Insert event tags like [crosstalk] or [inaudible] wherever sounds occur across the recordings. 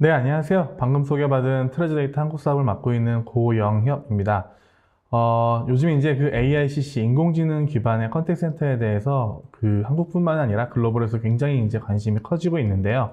네, 안녕하세요. 방금 소개받은 트레저데이터 한국 사업을 맡고 있는 고영협입니다. 어, 요즘 이제 그 AICC 인공지능 기반의 컨택 센터에 대해서 그 한국뿐만 아니라 글로벌에서 굉장히 이제 관심이 커지고 있는데요.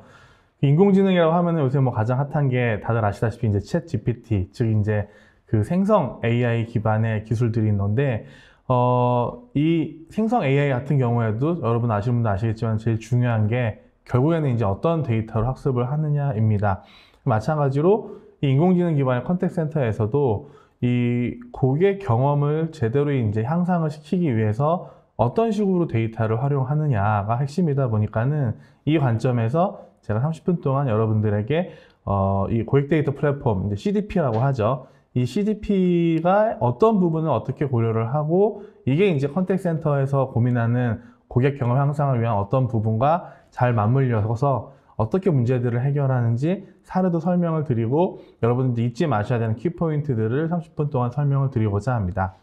그 인공지능이라고 하면 요새 뭐 가장 핫한 게 다들 아시다시피 이제 챗 GPT, 즉 이제 그 생성 AI 기반의 기술들이 있는데 어, 이 생성 AI 같은 경우에도 여러분 아시는 분도 아시겠지만 제일 중요한 게 결국에는 이제 어떤 데이터로 학습을 하느냐입니다. 마찬가지로 이 인공지능 기반의 컨택 센터에서도 이 고객 경험을 제대로 이제 향상을 시키기 위해서 어떤 식으로 데이터를 활용하느냐가 핵심이다 보니까는 이 관점에서 제가 30분 동안 여러분들에게 어, 이 고객 데이터 플랫폼, 이제 CDP라고 하죠. 이 CDP가 어떤 부분을 어떻게 고려를 하고 이게 이제 컨택 센터에서 고민하는 고객 경험 향상을 위한 어떤 부분과 잘 맞물려서 어떻게 문제들을 해결하는지 사례도 설명을 드리고 여러분들 잊지 마셔야 되는 키포인트들을 30분 동안 설명을 드리고자 합니다.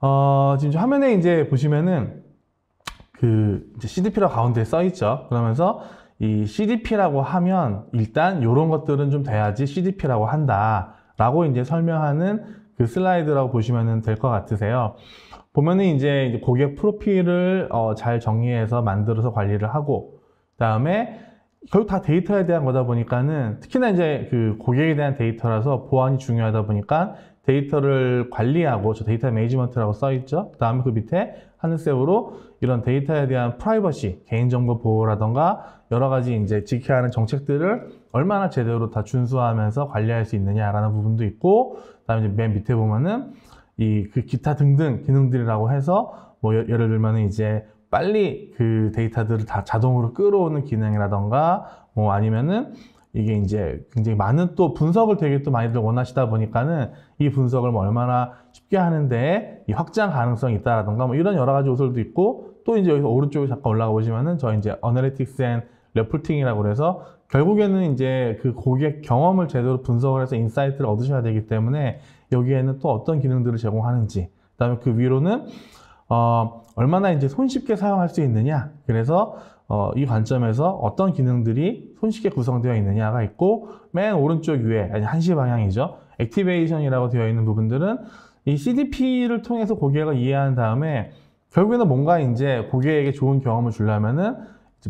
어, 지금 화면에 이제 보시면은 그 CDP라 가운데 써 있죠. 그러면서 이 CDP라고 하면 일단 이런 것들은 좀 돼야지 CDP라고 한다라고 이제 설명하는 그 슬라이드라고 보시면 될 것 같으세요. 보면은 이제 고객 프로필을 어, 잘 정리해서 만들어서 관리를 하고 그다음에 결국 다 데이터에 대한 거다 보니까는 특히나 이제 그 고객에 대한 데이터라서 보안이 중요하다 보니까 데이터를 관리하고 저 데이터 매니지먼트라고 써 있죠. 그다음에 그 밑에 하늘색으로 이런 데이터에 대한 프라이버시, 개인정보 보호라던가 여러 가지 이제 지켜야 하는 정책들을 얼마나 제대로 다 준수하면서 관리할 수 있느냐라는 부분도 있고 그다음에 이제 맨 밑에 보면은 이그 기타 등등 기능들이라고 해서 뭐 예를 들면은 이제 빨리 그 데이터들을 다 자동으로 끌어오는 기능이라던가 뭐 아니면은 이게 이제 굉장히 많은 또 분석을 되게 또 많이들 원하시다 보니까는 이 분석을 뭐 얼마나 쉽게 하는데 이 확장 가능성이 있다라던가 뭐 이런 여러 가지 요소도 들 있고 또 이제 여기서 오른쪽에 잠깐 올라가 보시면은 저 이제 어널리틱스 앤 레플팅이라고 그래서 결국에는 이제 그 고객 경험을 제대로 분석을 해서 인사이트를 얻으셔야 되기 때문에 여기에는 또 어떤 기능들을 제공하는지 그다음에 그 위로는 어, 얼마나 이제 손쉽게 사용할 수 있느냐 그래서 어, 이 관점에서 어떤 기능들이 손쉽게 구성되어 있느냐가 있고 맨 오른쪽 위에 아니 한시 방향이죠 액티베이션이라고 되어 있는 부분들은 이 CDP를 통해서 고객을 이해한 다음에 결국에는 뭔가 이제 고객에게 좋은 경험을 주려면은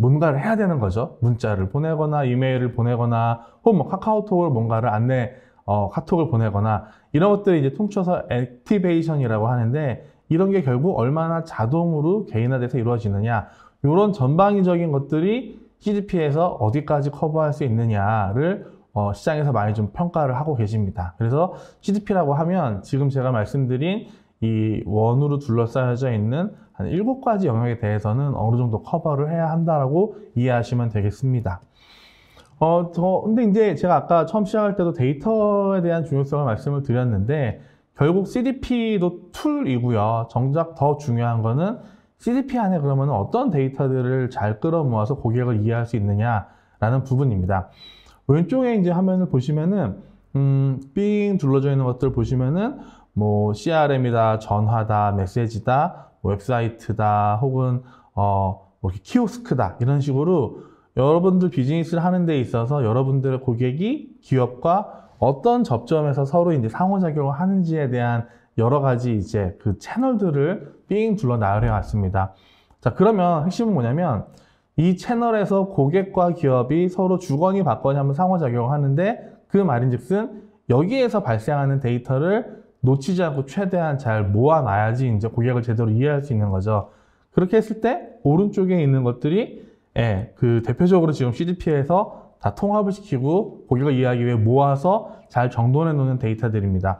뭔가를 해야 되는 거죠 문자를 보내거나 이메일을 보내거나 혹은 뭐 카카오톡으로 뭔가를 안내 어, 카톡을 보내거나 이런 것들이 이제 통쳐서 액티베이션이라고 하는데 이런 게 결국 얼마나 자동으로 개인화돼서 이루어지느냐 이런 전방위적인 것들이 CDP에서 어디까지 커버할 수 있느냐를 어, 시장에서 많이 좀 평가를 하고 계십니다. 그래서 CDP라고 하면 지금 제가 말씀드린 이 원으로 둘러싸여져 있는 한 7가지 영역에 대해서는 어느 정도 커버를 해야 한다라고 이해하시면 되겠습니다. 어, 저, 근데 이제 제가 아까 처음 시작할 때도 데이터에 대한 중요성을 말씀을 드렸는데, 결국 CDP도 툴이고요. 정작 더 중요한 거는 CDP 안에 그러면 어떤 데이터들을 잘 끌어모아서 고객을 이해할 수 있느냐라는 부분입니다. 왼쪽에 이제 화면을 보시면은, 음, 삥 둘러져 있는 것들 보시면은, 뭐, CRM이다, 전화다, 메시지다, 뭐 웹사이트다, 혹은, 어, 뭐 키오스크다, 이런 식으로 여러분들 비즈니스를 하는 데 있어서 여러분들의 고객이 기업과 어떤 접점에서 서로 이제 상호작용을 하는지에 대한 여러 가지 이제 그 채널들을 삥 둘러 나열해 왔습니다. 자, 그러면 핵심은 뭐냐면 이 채널에서 고객과 기업이 서로 주거니 받거니 하면 상호작용을 하는데 그 말인즉슨 여기에서 발생하는 데이터를 놓치지 않고 최대한 잘 모아놔야지 이제 고객을 제대로 이해할 수 있는 거죠. 그렇게 했을 때 오른쪽에 있는 것들이 예, 그 대표적으로 지금 CDP에서 다 통합을 시키고 고객을 이해하기 위해 모아서 잘 정돈해 놓는 데이터들입니다.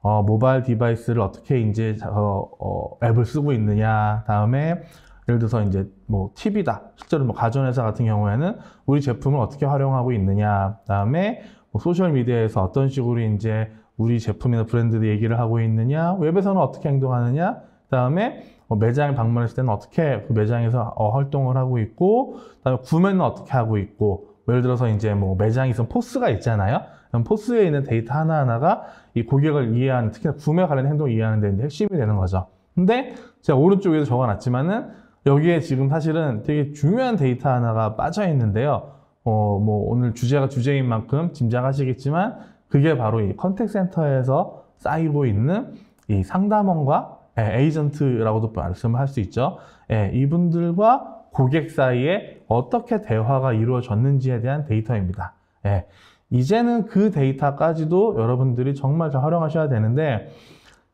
어, 모바일 디바이스를 어떻게 이제 어, 어, 앱을 쓰고 있느냐 다음에 예를 들어서 이제 뭐 TV다 실제로 뭐 가전회사 같은 경우에는 우리 제품을 어떻게 활용하고 있느냐 다음에 뭐 소셜 미디어에서 어떤 식으로 이제 우리 제품이나 브랜드를 얘기를 하고 있느냐 웹에서는 어떻게 행동하느냐 그 다음에 어, 매장에 방문했을 때는 어떻게 그 매장에서 어, 활동을 하고 있고, 그다음에 구매는 어떻게 하고 있고, 뭐 예를 들어서 이제 뭐 매장에 있는 포스가 있잖아요. 그럼 포스에 있는 데이터 하나하나가 이 고객을 이해하는, 특히나 구매 관련 행동을 이해하는 데이 핵심이 되는 거죠. 근데 제가 오른쪽에도 적어놨지만은 여기에 지금 사실은 되게 중요한 데이터 하나가 빠져 있는데요. 어, 뭐 오늘 주제가 주제인 만큼 짐작하시겠지만 그게 바로 이 컨택센터에서 쌓이고 있는 이 상담원과 예, 에이전트라고도 말씀할 수 있죠. 예, 이분들과 고객 사이에 어떻게 대화가 이루어졌는지에 대한 데이터입니다. 예, 이제는 그 데이터까지도 여러분들이 정말 잘 활용하셔야 되는데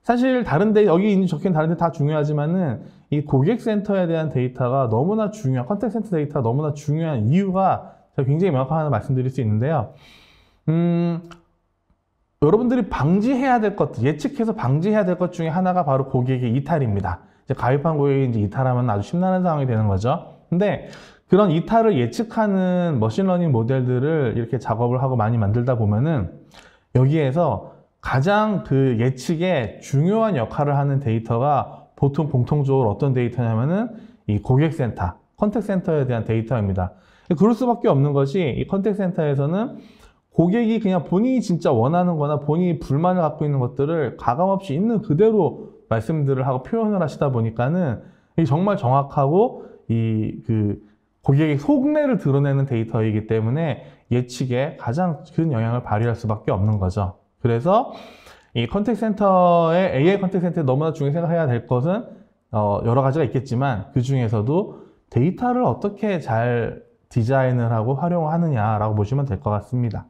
사실 다른데 여기 있는 적힌 다른데 다 중요하지만은 이 고객센터에 대한 데이터가 너무나 중요한 컨택센터 데이터가 너무나 중요한 이유가 제가 굉장히 명확하게 말씀드릴 수 있는데요. 음, 여러분들이 방지해야 될 것, 예측해서 방지해야 될 것 중에 하나가 바로 고객의 이탈입니다. 이제 가입한 고객이 이제 이탈하면 아주 심란한 상황이 되는 거죠. 근데 그런 이탈을 예측하는 머신러닝 모델들을 이렇게 작업을 하고 많이 만들다 보면은 여기에서 가장 그 예측에 중요한 역할을 하는 데이터가 보통 공통적으로 어떤 데이터냐면은 이 고객센터, 컨택센터에 대한 데이터입니다. 그럴 수밖에 없는 것이 이 컨택센터에서는 고객이 그냥 본인이 진짜 원하는 거나 본인이 불만을 갖고 있는 것들을 가감없이 있는 그대로 말씀들을 하고 표현을 하시다 보니까는 정말 정확하고 이 그 고객의 속내를 드러내는 데이터이기 때문에 예측에 가장 큰 영향을 발휘할 수밖에 없는 거죠. 그래서 이 컨택 센터의 AI 컨택 센터에 너무나 중요하게 생각해야 될 것은 어 여러 가지가 있겠지만 그 중에서도 데이터를 어떻게 잘 디자인을 하고 활용하느냐라고 보시면 될 것 같습니다.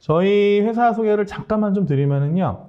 저희 회사 소개를 잠깐만 좀 드리면은요.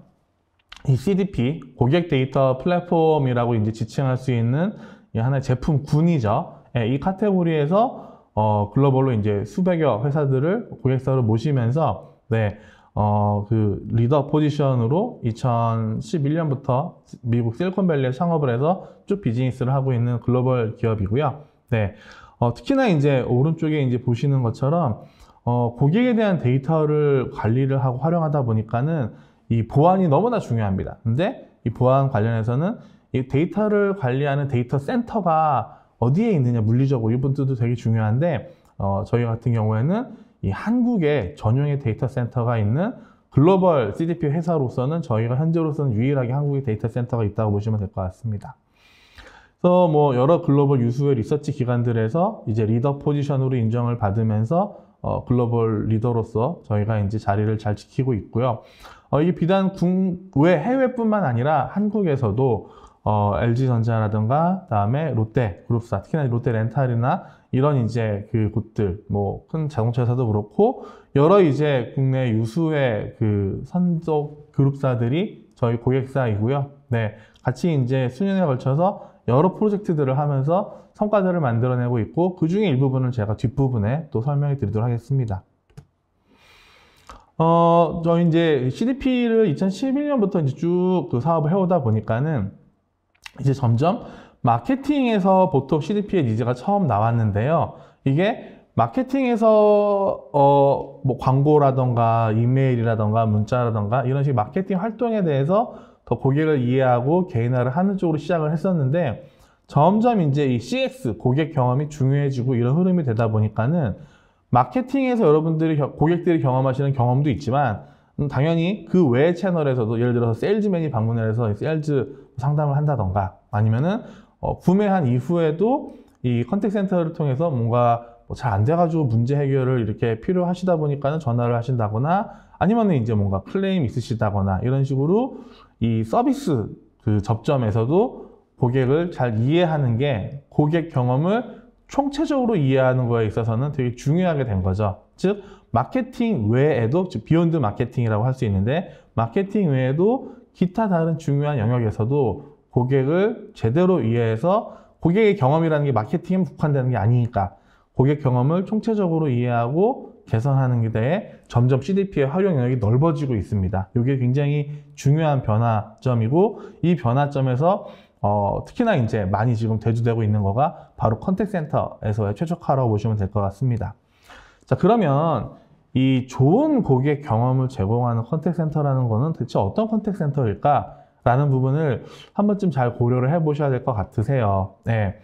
이 CDP, 고객 데이터 플랫폼이라고 이제 지칭할 수 있는 하나의 제품군이죠. 예, 이 카테고리에서 어, 글로벌로 이제 수백여 회사들을 고객사로 모시면서 네, 어, 그 리더 포지션으로 2011년부터 미국 실리콘밸리에 창업을 해서 쭉 비즈니스를 하고 있는 글로벌 기업이고요. 네. 어, 특히나 이제 오른쪽에 이제 보시는 것처럼 어, 고객에 대한 데이터를 관리를 하고 활용하다 보니까는 이 보안이 너무나 중요합니다. 근데 이 보안 관련해서는 이 데이터를 관리하는 데이터 센터가 어디에 있느냐 물리적으로 이 분들도 되게 중요한데 어, 저희 같은 경우에는 이 한국에 전용의 데이터 센터가 있는 글로벌 CDP 회사로서는 저희가 현재로서는 유일하게 한국의 데이터 센터가 있다고 보시면 될 것 같습니다. 그래서 뭐 여러 글로벌 유수의 리서치 기관들에서 이제 리더 포지션으로 인정을 받으면서 어, 글로벌 리더로서 저희가 이제 자리를 잘 지키고 있고요. 어, 이게 비단 국외 해외뿐만 아니라 한국에서도 어, LG전자라든가 그다음에 롯데 그룹사 특히나 롯데 렌탈이나 이런 이제 그 곳들 뭐 큰 자동차 회사도 그렇고 여러 이제 국내 유수의 그 선적 그룹사들이 저희 고객사이고요. 네 같이 이제 수년에 걸쳐서 여러 프로젝트들을 하면서 성과들을 만들어내고 있고 그 중에 일부분은 제가 뒷부분에 또 설명해 드리도록 하겠습니다. 어, 저 이제 CDP를 2011년부터 이제 쭉 그 사업을 해오다 보니까는 이제 점점 마케팅에서 보통 CDP의 니즈가 처음 나왔는데요. 이게 마케팅에서 어, 뭐 광고라던가 이메일이라던가 문자라던가 이런 식의 마케팅 활동에 대해서 더 고객을 이해하고 개인화를 하는 쪽으로 시작을 했었는데 점점 이제 이 CX 고객 경험이 중요해지고 이런 흐름이 되다 보니까는 마케팅에서 여러분들이 고객들이 경험하시는 경험도 있지만 음, 당연히 그 외 채널에서도 예를 들어서 세일즈맨이 방문을 해서 세일즈 상담을 한다던가 아니면은 어, 구매한 이후에도 이 컨택 센터를 통해서 뭔가 뭐잘안 돼가지고 문제 해결을 이렇게 필요하시다 보니까는 전화를 하신다거나 아니면은 이제 뭔가 클레임 있으시다거나 이런 식으로 이 서비스 그 접점에서도 고객을 잘 이해하는 게 고객 경험을 총체적으로 이해하는 거에 있어서는 되게 중요하게 된 거죠. 즉 마케팅 외에도 즉 비욘드 마케팅이라고 할 수 있는데 마케팅 외에도 기타 다른 중요한 영역에서도 고객을 제대로 이해해서 고객의 경험이라는 게 마케팅에 국한되는 게 아니니까 고객 경험을 총체적으로 이해하고 개선하는 게 대해 점점 CDP의 활용 영역이 넓어지고 있습니다. 이게 굉장히 중요한 변화점이고 이 변화점에서 어, 특히나 이제 많이 지금 대두되고 있는 거가 바로 컨택센터에서의 최적화라고 보시면 될 것 같습니다. 자, 그러면 이 좋은 고객 경험을 제공하는 컨택센터라는 거는 대체 어떤 컨택센터일까? 라는 부분을 한 번쯤 잘 고려를 해 보셔야 될 것 같으세요. 네.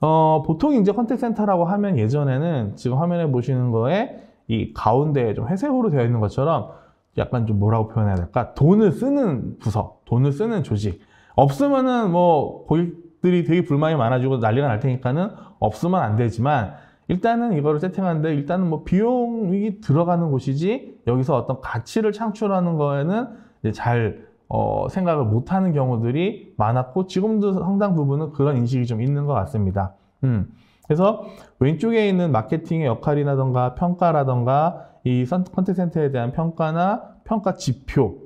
어, 보통 이제 컨택센터라고 하면 예전에는 지금 화면에 보시는 거에 이 가운데 좀 회색으로 되어 있는 것처럼 약간 좀 뭐라고 표현해야 될까? 돈을 쓰는 부서, 돈을 쓰는 조직. 없으면은 뭐 고객들이 되게 불만이 많아지고 난리가 날 테니까는 없으면 안 되지만 일단은 이거를 세팅하는데 일단은 뭐 비용이 들어가는 곳이지 여기서 어떤 가치를 창출하는 거에는 잘 어, 생각을 못하는 경우들이 많았고 지금도 상당 부분은 그런 인식이 좀 있는 것 같습니다. 음. 그래서 왼쪽에 있는 마케팅의 역할이라던가 평가라던가 이 컨택 센터에 대한 평가나 평가 지표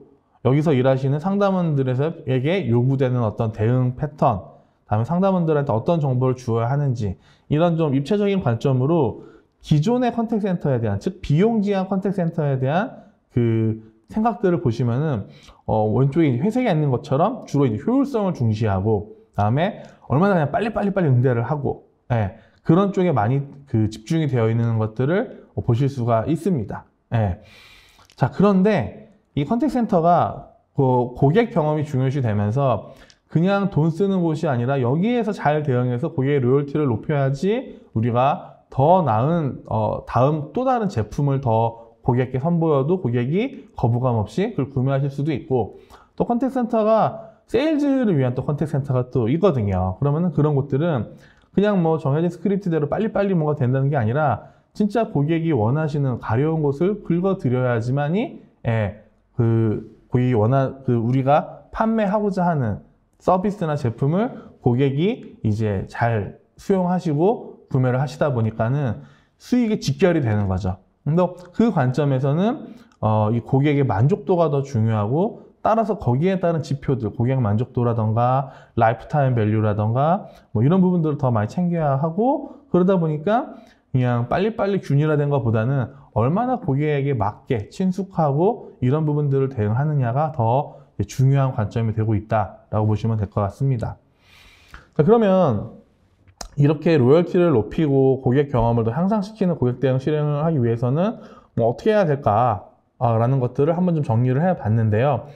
여기서 일하시는 상담원들에게 요구되는 어떤 대응 패턴, 다음에 상담원들한테 어떤 정보를 주어야 하는지 이런 좀 입체적인 관점으로 기존의 컨택센터에 대한 즉 비용 지한 컨택센터에 대한 그 생각들을 보시면은 어 왼쪽에 회색이 있는 것처럼 주로 이제 효율성을 중시하고 다음에 얼마나 그냥 빨리빨리 빨리 응대를 하고 예, 그런 쪽에 많이 그 집중이 되어 있는 것들을 보실 수가 있습니다. 예. 자 그런데 이 컨택 센터가 고객 경험이 중요시 되면서 그냥 돈 쓰는 곳이 아니라 여기에서 잘 대응해서 고객의 로열티를 높여야지 우리가 더 나은 어, 다음 또 다른 제품을 더 고객께 선보여도 고객이 거부감 없이 그걸 구매하실 수도 있고 또 컨택 센터가 세일즈를 위한 또 컨택 센터가 또 있거든요. 그러면 그런 곳들은 그냥 뭐 정해진 스크립트대로 빨리빨리 뭐가 된다는 게 아니라 진짜 고객이 원하시는 가려운 곳을 긁어드려야지만이 예, 그 고객이 원한 그 우리가 판매하고자 하는 서비스나 제품을 고객이 이제 잘 수용하시고 구매를 하시다 보니까는 수익이 직결이 되는 거죠. 근데 그 관점에서는 어, 이 고객의 만족도가 더 중요하고 따라서 거기에 따른 지표들, 고객 만족도라던가 라이프타임 밸류라던가 뭐 이런 부분들을 더 많이 챙겨야 하고 그러다 보니까 그냥 빨리빨리 균일화된 것보다는 얼마나 고객에게 맞게 친숙하고 이런 부분들을 대응하느냐가 더 중요한 관점이 되고 있다라고 보시면 될 것 같습니다. 자, 그러면 이렇게 로열티를 높이고 고객 경험을 더 향상시키는 고객 대응 실행을 하기 위해서는 뭐 어떻게 해야 될까라는 것들을 한번 좀 정리를 해 봤는데요.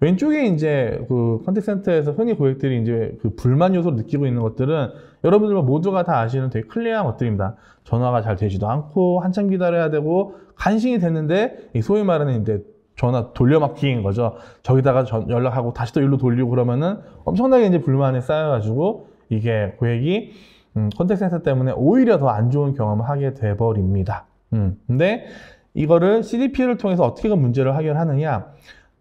왼쪽에 이제 그 컨택센터에서 흔히 고객들이 이제 그 불만 요소를 느끼고 있는 것들은 여러분들 모두가 다 아시는 되게 클리어한 것들입니다. 전화가 잘 되지도 않고 한참 기다려야 되고 간신히 됐는데 소위 말하는 이제 전화 돌려막기인 거죠. 저기다가 연락하고 다시 또 일로 돌리고 그러면은 엄청나게 이제 불만이 쌓여가지고 이게 고객이 음, 컨택센터 때문에 오히려 더 안 좋은 경험을 하게 돼버립니다. 음, 근데 이거를 CDP를 통해서 어떻게 문제를 해결하느냐.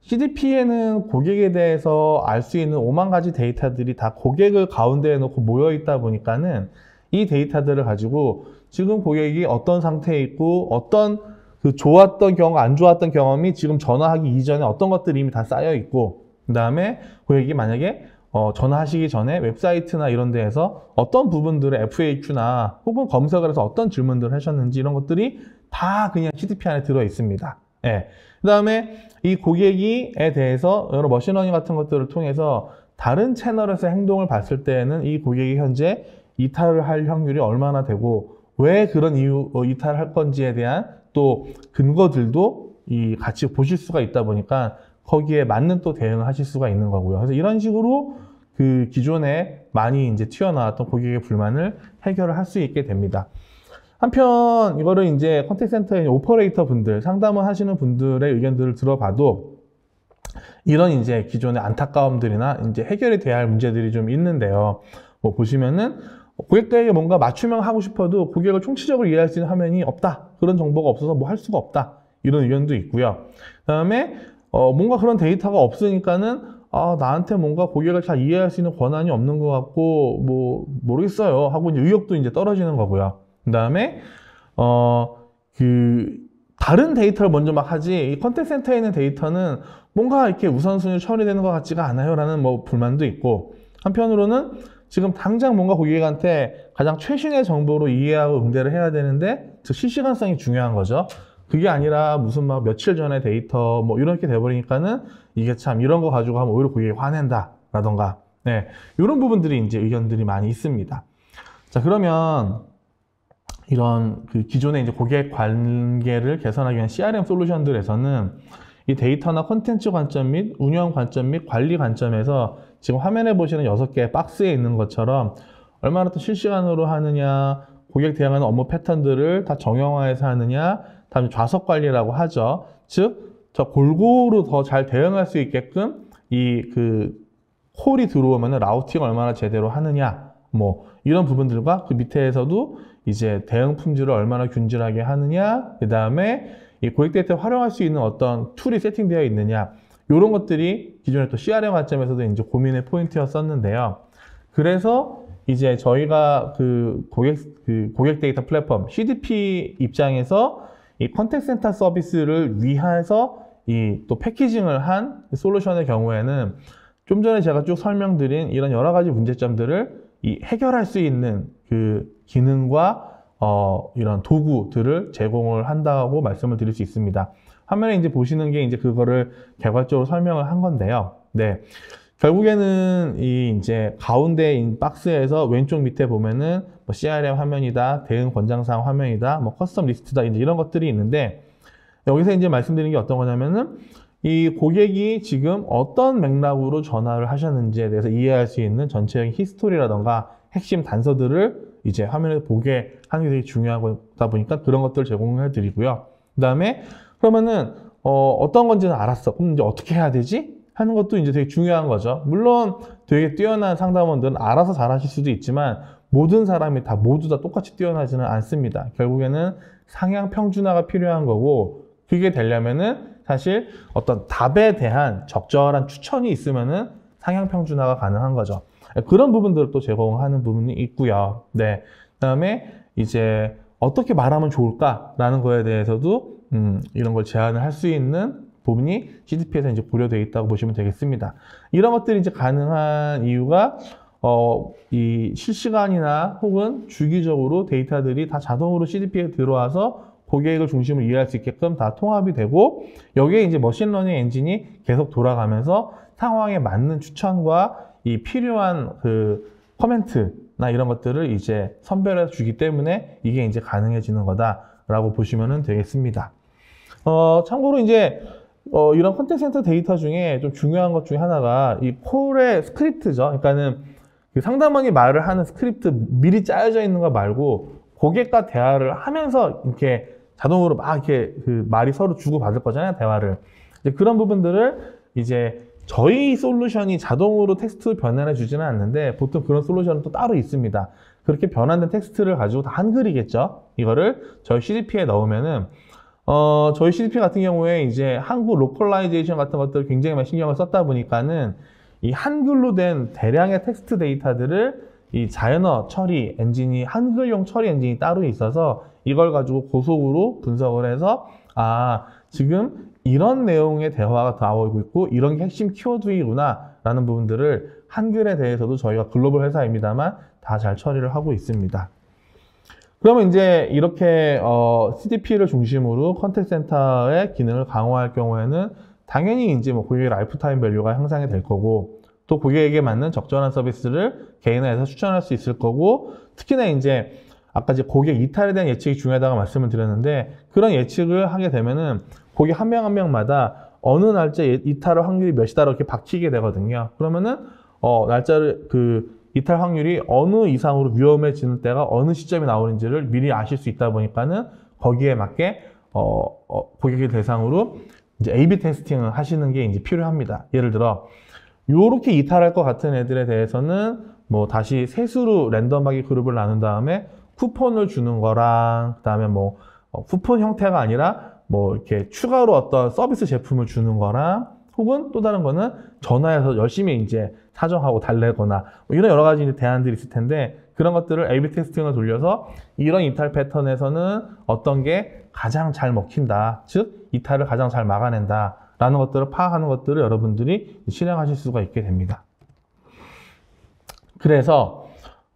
CDP에는 고객에 대해서 알 수 있는 5만 가지 데이터들이 다 고객을 가운데에 놓고 모여 있다 보니까는 이 데이터들을 가지고 지금 고객이 어떤 상태에 있고 어떤 그 좋았던 경험, 안 좋았던 경험이 지금 전화하기 이전에 어떤 것들이 이미 다 쌓여 있고 그 다음에 고객이 만약에 어, 전화하시기 전에 웹사이트나 이런 데에서 어떤 부분들의 FAQ나 혹은 검색을 해서 어떤 질문들을 하셨는지 이런 것들이 다 그냥 CDP 안에 들어 있습니다. 예. 그 다음에 이 고객이에 대해서 여러 머신러닝 같은 것들을 통해서 다른 채널에서 행동을 봤을 때에는 이 고객이 현재 이탈을 할 확률이 얼마나 되고 왜 그런 이유 어, 이탈할 건지에 대한 또 근거들도 이 같이 보실 수가 있다 보니까 거기에 맞는 또 대응을 하실 수가 있는 거고요. 그래서 이런 식으로 그 기존에 많이 이제 튀어나왔던 고객의 불만을 해결을 할 수 있게 됩니다. 한편 이거를 이제 컨택센터의 오퍼레이터 분들, 상담을 하시는 분들의 의견들을 들어봐도 이런 이제 기존의 안타까움들이나 이제 해결이 돼야 할 문제들이 좀 있는데요. 뭐 보시면은 고객들에게 뭔가 맞춤형 하고 싶어도 고객을 총체적으로 이해할 수 있는 화면이 없다. 그런 정보가 없어서 뭐 할 수가 없다. 이런 의견도 있고요. 그다음에 어 뭔가 그런 데이터가 없으니까는 아 나한테 뭔가 고객을 잘 이해할 수 있는 권한이 없는 것 같고 뭐 모르겠어요 하고 이제 의욕도 이제 떨어지는 거고요. 어, 그 다음에 어 그 다른 데이터를 먼저 막 하지 이 컨택 센터에 있는 데이터는 뭔가 이렇게 우선순위 처리되는 것 같지가 않아요라는 뭐 불만도 있고 한편으로는 지금 당장 뭔가 고객한테 가장 최신의 정보로 이해하고 응대를 해야 되는데 즉 실시간성이 중요한 거죠. 그게 아니라 무슨 막 며칠 전에 데이터 뭐 이렇게 돼버리니까는 이게 참 이런 거 가지고 하면 오히려 고객이 화낸다라던가 네 이런 부분들이 이제 의견들이 많이 있습니다. 자 그러면 이런 그 기존의 이제 고객 관계를 개선하기 위한 CRM 솔루션들에서는 이 데이터나 콘텐츠 관점 및 운영 관점 및 관리 관점에서 지금 화면에 보시는 여섯 개의 박스에 있는 것처럼 얼마나 또 실시간으로 하느냐, 고객 대응하는 업무 패턴들을 다 정형화해서 하느냐, 다음에 좌석 관리라고 하죠. 즉, 저 골고루 더 잘 대응할 수 있게끔 이그 콜이 들어오면 라우팅 얼마나 제대로 하느냐, 뭐 이런 부분들과 그 밑에에서도 이제 대응 품질을 얼마나 균질하게 하느냐, 그 다음에 이 고객 데이터 활용할 수 있는 어떤 툴이 세팅되어 있느냐, 이런 것들이 기존에 또 CRM 관점에서도 이제 고민의 포인트였었는데요. 그래서 이제 저희가 그 고객, 그 고객 데이터 플랫폼 CDP 입장에서 이컨택 센터 서비스를 위해서 이 또 패키징을 한 솔루션의 경우에는 좀 전에 제가 쭉 설명드린 이런 여러 가지 문제점들을 이 해결할 수 있는 그 기능과 어, 이런 도구들을 제공을 한다고 말씀을 드릴 수 있습니다. 화면에 이제 보시는 게 이제 그거를 개괄적으로 설명을 한 건데요. 네. 결국에는 이 이제 가운데 박스에서 왼쪽 밑에 보면은 뭐 CRM 화면이다, 대응 권장사항 화면이다, 뭐 커스텀 리스트다, 이제 이런 것들이 있는데 여기서 이제 말씀드린 게 어떤 거냐면은 이 고객이 지금 어떤 맥락으로 전화를 하셨는지에 대해서 이해할 수 있는 전체적인 히스토리라던가 핵심 단서들을 이제 화면에서 보게 하는 게 되게 중요하다 보니까 그런 것들을 제공해 드리고요. 그 다음에 그러면은 어, 어떤 건지는 알았어. 그럼 이제 어떻게 해야 되지? 하는 것도 이제 되게 중요한 거죠. 물론 되게 뛰어난 상담원들은 알아서 잘 하실 수도 있지만 모든 사람이 다 모두 다 똑같이 뛰어나지는 않습니다. 결국에는 상향 평준화가 필요한 거고 그게 되려면은 사실 어떤 답에 대한 적절한 추천이 있으면은 상향 평준화가 가능한 거죠. 그런 부분들을또 제공하는 부분이 있고요. 네. 그다음에 이제 어떻게 말하면 좋을까라는 거에 대해서도 음, 이런 걸 제안을 할 수 있는 부분이 CDP에서 이제 고려되어 있다고 보시면 되겠습니다. 이런 것들이 이제 가능한 이유가 어, 이 실시간이나 혹은 주기적으로 데이터들이 다 자동으로 CDP에 들어와서 고객을 중심으로 이해할 수 있게끔 다 통합이 되고 여기에 이제 머신러닝 엔진이 계속 돌아가면서 상황에 맞는 추천과 이 필요한 그 커멘트나 이런 것들을 이제 선별해 주기 때문에 이게 이제 가능해지는 거다라고 보시면 되겠습니다. 어, 참고로 이제 어, 이런 컨택 센터 데이터 중에 좀 중요한 것 중에 하나가 이 콜의 스크립트죠. 그러니까는 그 상담원이 말을 하는 스크립트 미리 짜여져 있는 거 말고 고객과 대화를 하면서 이렇게 자동으로 막 이렇게 그 말이 서로 주고받을 거잖아요. 대화를. 이제 그런 부분들을 이제 저희 솔루션이 자동으로 텍스트 변환해 주지는 않는데 보통 그런 솔루션은 또 따로 있습니다. 그렇게 변환된 텍스트를 가지고 다 한글이겠죠? 이거를 저희 CDP에 넣으면은 어, 저희 CDP 같은 경우에 이제 한국 로컬라이제이션 같은 것들을 굉장히 많이 신경을 썼다 보니까는 이 한글로 된 대량의 텍스트 데이터들을 이 자연어 처리 엔진이 한글용 처리 엔진이 따로 있어서 이걸 가지고 고속으로 분석을 해서 아 지금 이런 내용의 대화가 나오고 있고 이런 게 핵심 키워드이구나 라는 부분들을 한글에 대해서도 저희가 글로벌 회사입니다만 다 잘 처리를 하고 있습니다. 그러면 이제 이렇게 어, CDP를 중심으로 컨택 센터의 기능을 강화할 경우에는 당연히 이제 뭐 고객의 라이프타임 밸류가 향상이 될 거고 또 고객에게 맞는 적절한 서비스를 개인화해서 추천할 수 있을 거고 특히나 이제 아까 이제 고객 이탈에 대한 예측이 중요하다고 말씀을 드렸는데 그런 예측을 하게 되면은 고객 한 명 한 명마다 어느 날짜 이탈 확률이 몇이다 이렇게 바히게 되거든요. 그러면은 어 날짜를 그 이탈 확률이 어느 이상으로 위험해지는 때가 어느 시점이 나오는지를 미리 아실 수 있다 보니까는 거기에 맞게 어, 어고객의 대상으로 이제 A/B 테스팅을 하시는 게 이제 필요합니다. 예를 들어 요렇게 이탈할 것 같은 애들에 대해서는 뭐 다시 세수로 랜덤하게 그룹을 나눈 다음에 쿠폰을 주는 거랑 그다음에 뭐 어, 쿠폰 형태가 아니라 뭐 이렇게 추가로 어떤 서비스 제품을 주는 거랑 혹은 또 다른 거는 전화해서 열심히 이제 사정하고 달래거나 뭐 이런 여러 가지 대안들이 있을 텐데 그런 것들을 A/B 테스팅을 돌려서 이런 이탈 패턴에서는 어떤 게 가장 잘 먹힌다, 즉 이탈을 가장 잘 막아낸다라는 것들을 파악하는 것들을 여러분들이 실행하실 수가 있게 됩니다. 그래서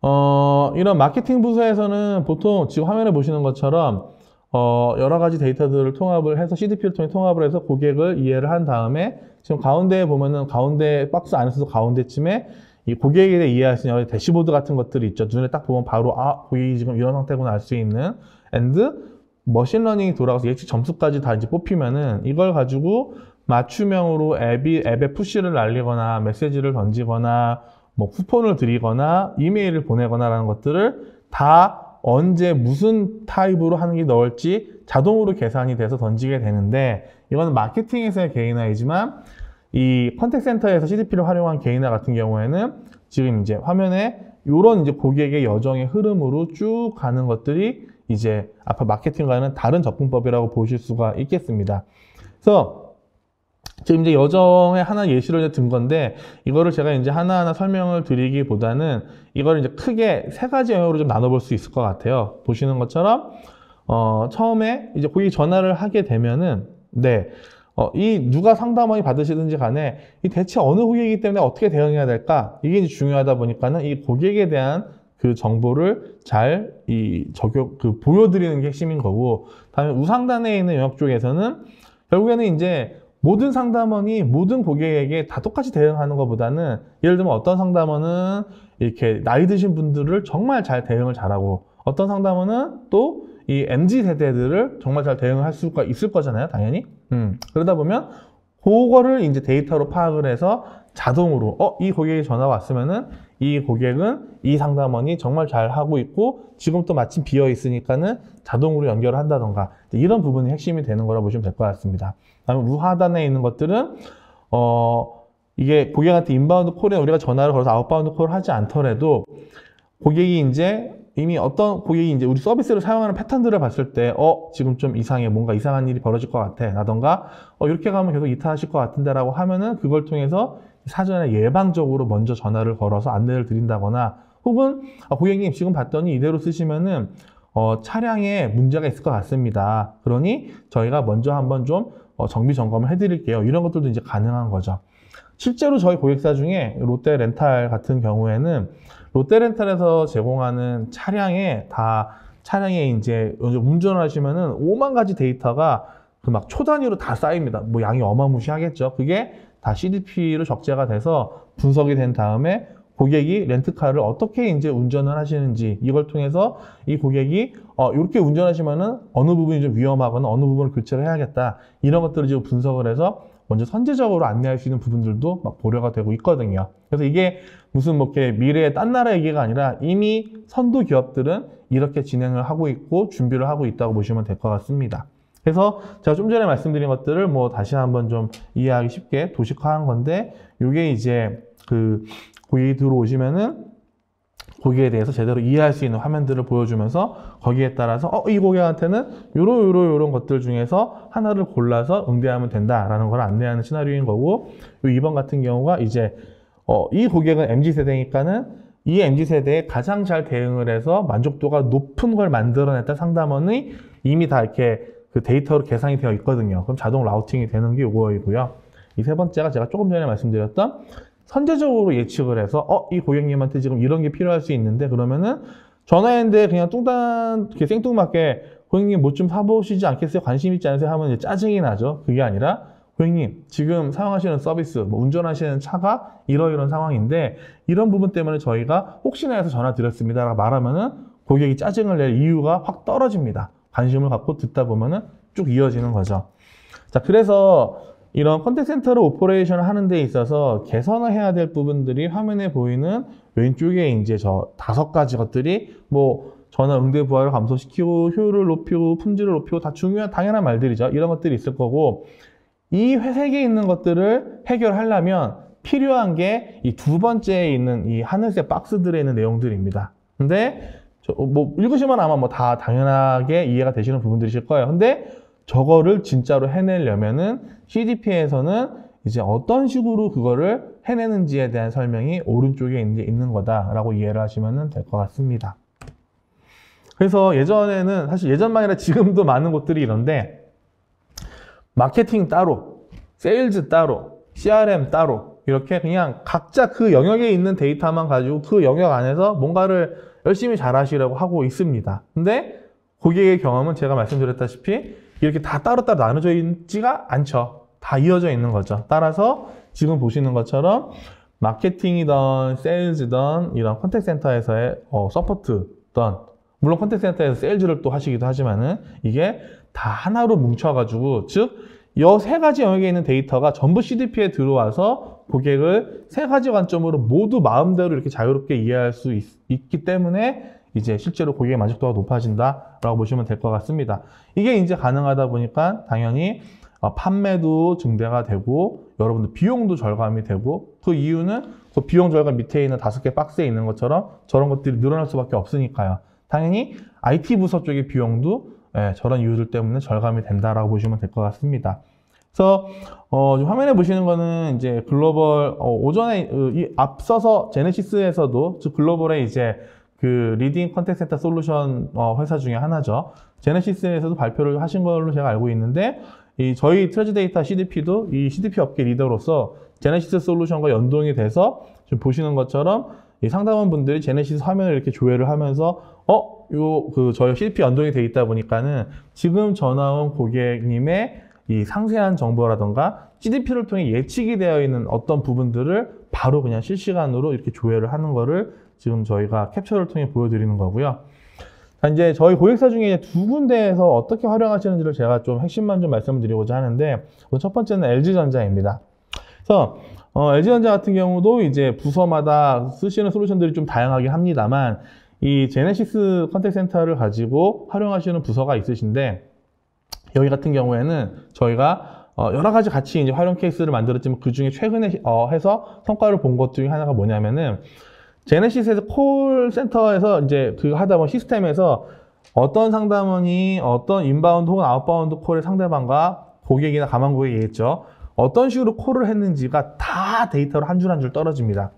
어, 이런 마케팅 부서에서는 보통 지금 화면에 보시는 것처럼 어, 여러 가지 데이터들을 통합을 해서 CDP를 통해 통합을 해서 고객을 이해를 한 다음에 지금 가운데에 보면은 가운데 박스 안에서도 가운데쯤에 이 고객에 대해 이해할 수 있는 여러 대시보드 같은 것들이 있죠. 눈에 딱 보면 바로 아 고객이 지금 이런 상태구나 알 수 있는 엔드 머신러닝이 돌아가서 예측 점수까지 다 이제 뽑히면은 이걸 가지고 맞춤형으로 앱이 앱에 푸시를 날리거나 메시지를 던지거나 뭐 쿠폰을 드리거나 이메일을 보내거나라는 것들을 다 언제 무슨 타입으로 하는 게 넣을지 자동으로 계산이 돼서 던지게 되는데 이거는 마케팅에서의 개인화이지만 이 컨택센터에서 CDP를 활용한 개인화 같은 경우에는 지금 이제 화면에 이런 이제 고객의 여정의 흐름으로 쭉 가는 것들이 이제 아까 마케팅과는 다른 접근법이라고 보실 수가 있겠습니다. 그래서 지금 이제 여정의 하나 예시로 이제 든 건데 이거를 제가 이제 하나하나 설명을 드리기보다는 이걸 이제 크게 세 가지 영역으로 좀 나눠볼 수 있을 것 같아요. 보시는 것처럼 어 처음에 이제 고객 전화를 하게 되면은 네. 어, 이 누가 상담원이 받으시든지 간에 이 대체 어느 고객이기 때문에 어떻게 대응해야 될까 이게 중요하다 보니까는 이 고객에 대한 그 정보를 잘 이 적용 그 보여드리는 게 핵심인 거고 다음에 우상단에 있는 영역 쪽에서는 결국에는 이제 모든 상담원이 모든 고객에게 다 똑같이 대응하는 것보다는 예를 들면 어떤 상담원은 이렇게 나이 드신 분들을 정말 잘 대응을 잘하고 어떤 상담원은 또 이 MZ 세대들을 정말 잘 대응할 수가 있을 거잖아요, 당연히. 음. 그러다 보면 그거를 이제 데이터로 파악을 해서 자동으로 어, 이 고객이 전화 왔으면은 이 고객은 이 상담원이 정말 잘 하고 있고 지금 또 마침 비어 있으니까는 자동으로 연결을 한다던가 이런 부분이 핵심이 되는 거라 보시면 될 것 같습니다. 다음에 우하단에 있는 것들은 어 이게 고객한테 인바운드 콜에 우리가 전화를 걸어서 아웃바운드 콜을 하지 않더라도 고객이 이제 이미 어떤 고객이 이제 우리 서비스를 사용하는 패턴들을 봤을 때, 어, 지금 좀 이상해. 뭔가 이상한 일이 벌어질 것 같아. 라던가, 어, 이렇게 가면 계속 이탈하실 것 같은데 라고 하면은 그걸 통해서 사전에 예방적으로 먼저 전화를 걸어서 안내를 드린다거나, 혹은, 아, 고객님, 지금 봤더니 이대로 쓰시면은, 어, 차량에 문제가 있을 것 같습니다. 그러니 저희가 먼저 한번 좀 어, 정비 점검을 해드릴게요. 이런 것들도 이제 가능한 거죠. 실제로 저희 고객사 중에 롯데 렌탈 같은 경우에는 롯데 렌탈에서 제공하는 차량에 다 차량에 이제 운전하시면은 5만 가지 데이터가 그 막 초단위로 다 쌓입니다. 뭐 양이 어마무시하겠죠. 그게 다 CDP로 적재가 돼서 분석이 된 다음에 고객이 렌트카를 어떻게 이제 운전을 하시는지 이걸 통해서 이 고객이 어, 이렇게 운전하시면은 어느 부분이 좀 위험하거나 어느 부분을 교체를 해야겠다 이런 것들을 지금 분석을 해서 먼저 선제적으로 안내할 수 있는 부분들도 막 고려가 되고 있거든요. 그래서 이게 무슨 뭐 이렇게 미래의 딴 나라 얘기가 아니라 이미 선도 기업들은 이렇게 진행을 하고 있고 준비를 하고 있다고 보시면 될 것 같습니다. 그래서 제가 좀 전에 말씀드린 것들을 뭐 다시 한번 좀 이해하기 쉽게 도식화한 건데 이게 이제 그고기이 들어오시면은 고기에 대해서 제대로 이해할 수 있는 화면들을 보여주면서 거기에 따라서 어, 이 고객한테는 요러 요러 요런 것들 중에서 하나를 골라서 응대하면 된다라는 걸 안내하는 시나리오인 거고 요 2번 같은 경우가 이제 어, 이 고객은 m g 세대니까는 이 m g 세대에 가장 잘 대응을 해서 만족도가 높은 걸 만들어냈다 상담원이 이미 다 이렇게 그 데이터로 계산이 되어 있거든요. 그럼 자동 라우팅이 되는 게요거이고요이 세 번째가 제가 조금 전에 말씀드렸던 선제적으로 예측을 해서 어 이 고객님한테 지금 이런 게 필요할 수 있는데 그러면은 전화했는데 그냥 뚱딴 이렇게 생뚱맞게 고객님 뭐 좀 사보시지 않겠어요? 관심 있지 않으세요? 하면 이제 짜증이 나죠. 그게 아니라 고객님 지금 사용하시는 서비스, 뭐 운전하시는 차가 이러이런 상황인데 이런 부분 때문에 저희가 혹시나 해서 전화 드렸습니다라고 말하면은 고객이 짜증을 낼 이유가 확 떨어집니다. 관심을 갖고 듣다 보면은 쭉 이어지는 거죠. 자 그래서 이런 컨택 센터를 오퍼레이션 하는 데 있어서 개선을 해야 될 부분들이 화면에 보이는 왼쪽에 이제 저 다섯 가지 것들이 뭐 전화 응대 부하를 감소시키고 효율을 높이고 품질을 높이고 다 중요한 당연한 말들이죠. 이런 것들이 있을 거고 이 회색에 있는 것들을 해결하려면 필요한 게 이 두 번째에 있는 이 하늘색 박스들에 있는 내용들입니다. 근데 뭐 읽으시면 아마 뭐 다 당연하게 이해가 되시는 부분들이실 거예요. 근데 저거를 진짜로 해내려면은 CDP에서는 이제 어떤 식으로 그거를 해내는지에 대한 설명이 오른쪽에 있는 거다라고 이해를 하시면 될 것 같습니다. 그래서 예전에는 사실 예전만 아니라 지금도 많은 곳들이 이런데 마케팅 따로, 세일즈 따로, CRM 따로 이렇게 그냥 각자 그 영역에 있는 데이터만 가지고 그 영역 안에서 뭔가를 열심히 잘하시라고 하고 있습니다. 근데 고객의 경험은 제가 말씀드렸다시피 이렇게 다 따로따로 나눠져 있지가 않죠. 다 이어져 있는 거죠. 따라서 지금 보시는 것처럼 마케팅이던 세일즈던 이런 컨택 센터에서의 어, 서포트던 물론 컨택 센터에서 세일즈를 또 하시기도 하지만은 이게 다 하나로 뭉쳐가지고 즉 이 세 가지 영역에 있는 데이터가 전부 CDP에 들어와서 고객을 세 가지 관점으로 모두 마음대로 이렇게 자유롭게 이해할 수 있, 있기 때문에 이제 실제로 고객의 만족도가 높아진다라고 보시면 될 것 같습니다. 이게 이제 가능하다 보니까 당연히 어, 판매도 증대가 되고 여러분들 비용도 절감이 되고 그 이유는 그 비용 절감 밑에 있는 다섯 개 박스에 있는 것처럼 저런 것들이 늘어날 수밖에 없으니까요. 당연히 IT 부서 쪽의 비용도 예, 저런 이유들 때문에 절감이 된다라고 보시면 될 것 같습니다. 그래서 어, 화면에 보시는 거는 이제 글로벌 어, 오전에 어, 이 앞서서 제네시스에서도 즉 글로벌에 이제 그 리딩 컨택 센터 솔루션 어, 회사 중에 하나죠. 제네시스에서도 발표를 하신 걸로 제가 알고 있는데 이 저희 트레지 데이터 CDP도 이 CDP 업계 리더로서 제네시스 솔루션과 연동이 돼서 지금 보시는 것처럼 이 상담원 분들이 제네시스 화면을 이렇게 조회를 하면서 어, 요그 저희 CDP 연동이 돼 있다 보니까는 지금 전화 온 고객님의 이 상세한 정보라던가 CDP를 통해 예측이 되어 있는 어떤 부분들을 바로 그냥 실시간으로 이렇게 조회를 하는 거를 지금 저희가 캡처를 통해 보여드리는 거고요. 자, 이제 저희 고객사 중에 두 군데에서 어떻게 활용하시는지를 제가 좀 핵심만 좀 말씀드리고자 하는데 첫 번째는 LG전자입니다. 그래서 어, LG전자 같은 경우도 이제 부서마다 쓰시는 솔루션들이 좀 다양하긴 합니다만 이 제네시스 컨택센터를 가지고 활용하시는 부서가 있으신데 여기 같은 경우에는 저희가 어, 여러 가지 같이 이제 활용 케이스를 만들었지만 그 중에 최근에 어, 해서 성과를 본 것 중에 하나가 뭐냐면은 제네시스에서 콜센터에서 이제 그 하다 보면 시스템에서 어떤 상담원이 어떤 인바운드 혹은 아웃바운드 콜의 상대방과 고객이나 가만 고객이겠죠. 어떤 식으로 콜을 했는지가 다 데이터로 한 줄 한 줄 떨어집니다.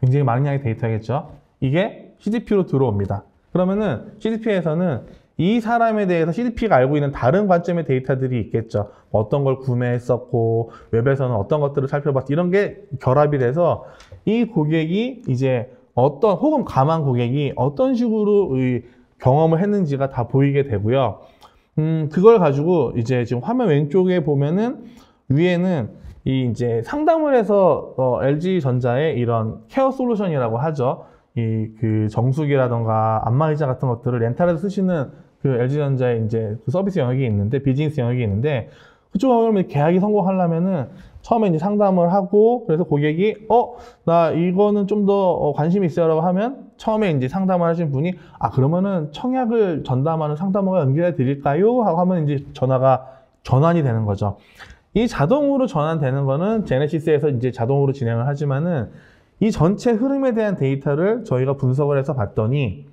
굉장히 많은 양의 데이터겠죠. 이게 CDP로 들어옵니다. 그러면은 CDP에서는 이 사람에 대해서 CDP가 알고 있는 다른 관점의 데이터들이 있겠죠. 뭐 어떤 걸 구매했었고, 웹에서는 어떤 것들을 살펴봤고, 이런 게 결합이 돼서 이 고객이 이제 어떤 혹은 가만 고객이 어떤 식으로 경험을 했는지가 다 보이게 되고요. 음, 그걸 가지고 이제 지금 화면 왼쪽에 보면은 위에는 이 이제 상담을 해서 어, LG 전자의 이런 케어 솔루션이라고 하죠. 이 그 정수기라던가 안마의자 같은 것들을 렌탈해서 쓰시는 그 LG 전자의 이제 그 서비스 영역이 있는데 비즈니스 영역이 있는데 그쪽 하면 계약이 성공하려면은 처음에 이제 상담을 하고 그래서 고객이 그 어나 이거는 좀더 어, 관심이 있어요라고 하면 처음에 이제 상담을 하신 분이 아 그러면은 청약을 전담하는 상담원과 연결해 드릴까요? 하고 하면 이제 전화가 전환이 되는 거죠. 이 자동으로 전환되는 거는 제네시스에서 이제 자동으로 진행을 하지만은 이 전체 흐름에 대한 데이터를 저희가 분석을 해서 봤더니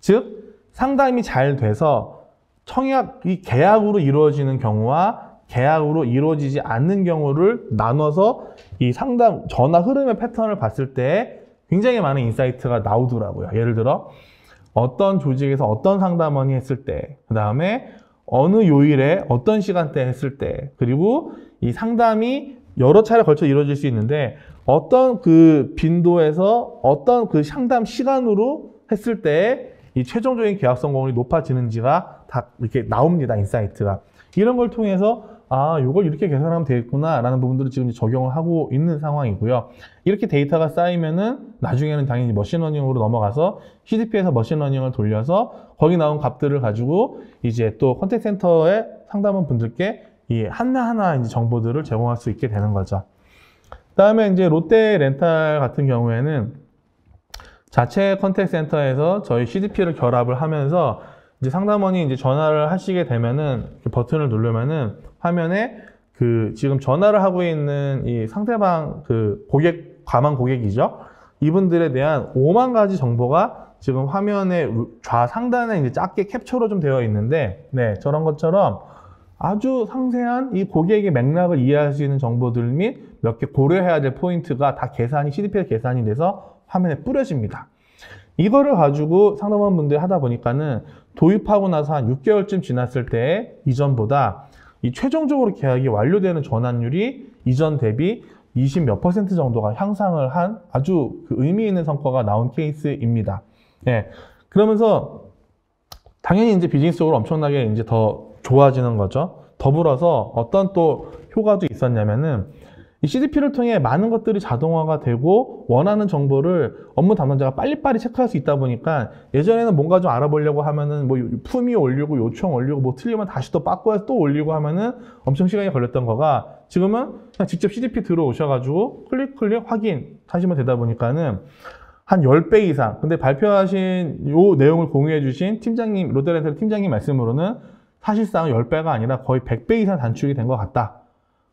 즉 상담이 잘 돼서 청약 이 계약으로 이루어지는 경우와 계약으로 이루어지지 않는 경우를 나눠서 이 상담 전화 흐름의 패턴을 봤을 때 굉장히 많은 인사이트가 나오더라고요. 예를 들어 어떤 조직에서 어떤 상담원이 했을 때, 그 다음에 어느 요일에 어떤 시간대에 했을 때, 그리고 이 상담이 여러 차례 걸쳐 이루어질 수 있는데 어떤 그 빈도에서 어떤 그 상담 시간으로 했을 때 이 최종적인 계약 성공률이 높아지는지가 다 이렇게 나옵니다. 인사이트가. 이런 걸 통해서 아, 이걸 이렇게 계산하면 되겠구나 라는 부분들을 지금 적용을 하고 있는 상황이고요. 이렇게 데이터가 쌓이면은 나중에는 당연히 머신러닝으로 넘어가서 CDP에서 머신러닝을 돌려서 거기 나온 값들을 가지고 이제 또 컨택센터의 상담원 분들께 이 하나하나 이제 정보들을 제공할 수 있게 되는 거죠. 다음에 이제 롯데 렌탈 같은 경우에는 자체 컨택센터에서 저희 CDP를 결합을 하면서 이제 상담원이 이제 전화를 하시게 되면은 버튼을 누르면은 화면에 그 지금 전화를 하고 있는 이 상대방 그 고객, 과만 고객이죠. 이분들에 대한 5만 가지 정보가 지금 화면에 좌상단에 이제 작게 캡처로 좀 되어 있는데, 네, 저런 것처럼 아주 상세한 이 고객의 맥락을 이해할 수 있는 정보들 및 몇 개 고려해야 될 포인트가 다 계산이, CDP에 계산이 돼서 화면에 뿌려집니다. 이거를 가지고 상담원분들이 하다 보니까는 도입하고 나서 한 6개월쯤 지났을 때 이전보다 이 최종적으로 계약이 완료되는 전환율이 이전 대비 20 몇 퍼센트 정도가 향상을 한 아주 그 의미 있는 성과가 나온 케이스입니다. 예. 그러면서 당연히 이제 비즈니스적으로 엄청나게 이제 더 좋아지는 거죠. 더불어서 어떤 또 효과도 있었냐면은 이 CDP를 통해 많은 것들이 자동화가 되고 원하는 정보를 업무 담당자가 빨리빨리 체크할 수 있다 보니까 예전에는 뭔가 좀 알아보려고 하면은 뭐 품위 올리고 요청 올리고 뭐 틀리면 다시 또 바꿔서 또 올리고 하면은 엄청 시간이 걸렸던 거가 지금은 그냥 직접 CDP 들어오셔가지고 클릭 클릭 확인 하시면 되다 보니까는 한 10배 이상 근데 발표하신 요 내용을 공유해 주신 팀장님 로데렌트 팀장님 말씀으로는 사실상 10배가 아니라 거의 100배 이상 단축이 된 것 같다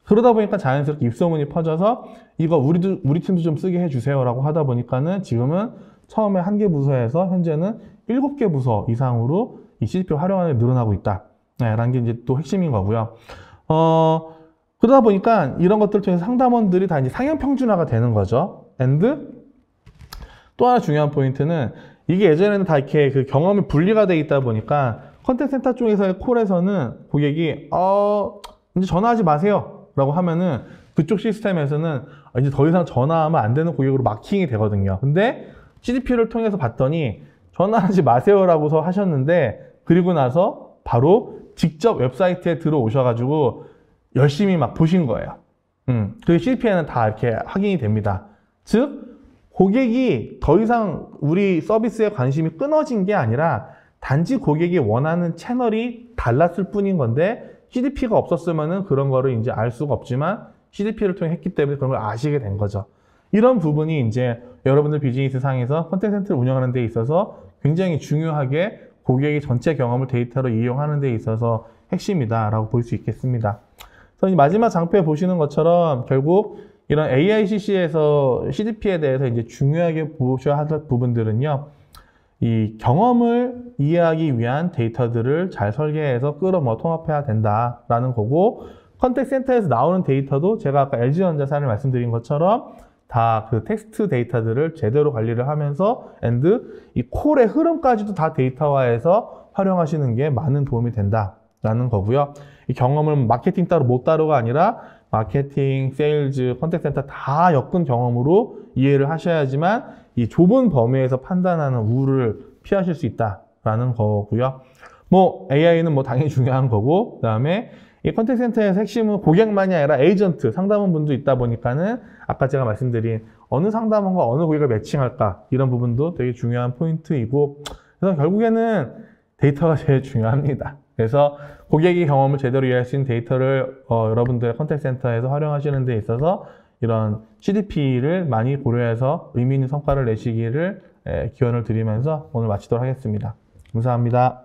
그러다 보니까 자연스럽게 입소문이 퍼져서 이거 우리도 우리 팀도 좀 쓰게 해주세요라고 하다 보니까는 지금은 처음에 한 개 부서에서 현재는 일곱 개 부서 이상으로 이 CDP 활용하는 게 늘어나고 있다. 네, 라는 게 이제 또 핵심인 거고요. 어, 그러다 보니까 이런 것들 통해서 상담원들이 다 이제 상향 평준화가 되는 거죠. and 또 하나 중요한 포인트는 이게 예전에는 다 이렇게 그 경험이 분리가 돼 있다 보니까 컨텐츠 센터 쪽에서의 콜에서는 고객이 어 이제 전화하지 마세요 라고 하면은 그쪽 시스템에서는 아, 이제 더 이상 전화하면 안 되는 고객으로 마킹이 되거든요. 근데 CDP를 통해서 봤더니 전화하지 마세요라고서 하셨는데 그리고 나서 바로 직접 웹사이트에 들어오셔가지고 열심히 막 보신 거예요. 음, 그 CDP에는 다 이렇게 확인이 됩니다. 즉 고객이 더 이상 우리 서비스에 관심이 끊어진 게 아니라 단지 고객이 원하는 채널이 달랐을 뿐인 건데 CDP가 없었으면은 그런 거를 이제 알 수가 없지만 CDP를 통해 했기 때문에 그런 걸 아시게 된 거죠. 이런 부분이 이제 여러분들 비즈니스 상에서 컨텐츠 센터를 운영하는 데 있어서 굉장히 중요하게 고객의 전체 경험을 데이터로 이용하는 데 있어서 핵심이다라고 볼 수 있겠습니다. 그래서 이 마지막 장표에 보시는 것처럼 결국 이런 AICC에서 CDP에 대해서 이제 중요하게 보셔야 할 부분들은요. 이 경험을 이해하기 위한 데이터들을 잘 설계해서 끌어모 아 통합해야 된다라는 거고 컨택 센터에서 나오는 데이터도 제가 아까 LG전자산을 말씀드린 것처럼 다 그 텍스트 데이터들을 제대로 관리를 하면서 앤드 이 콜의 흐름까지도 다 데이터화해서 활용하시는 게 많은 도움이 된다라는 거고요. 이 경험을 마케팅 따로 못 따로가 아니라 마케팅, 세일즈, 컨택 센터 다 엮은 경험으로 이해를 하셔야지만 이 좁은 범위에서 판단하는 우를 피하실 수 있다라는 거고요. 뭐 AI는 뭐 당연히 중요한 거고 그다음에 이 컨택 센터의서 핵심은 고객만이 아니라 에이전트, 상담원분도 있다 보니까는 아까 제가 말씀드린 어느 상담원과 어느 고객을 매칭할까 이런 부분도 되게 중요한 포인트이고 그래서 결국에는 데이터가 [laughs] 제일 중요합니다. 그래서 고객의 경험을 제대로 이해할 수 있는 데이터를 어, 여러분들의 컨택 센터에서 활용하시는 데 있어서 이런 CDP를 많이 고려해서 의미 있는 성과를 내시기를 예, 기원을 드리면서 오늘 마치도록 하겠습니다. 감사합니다.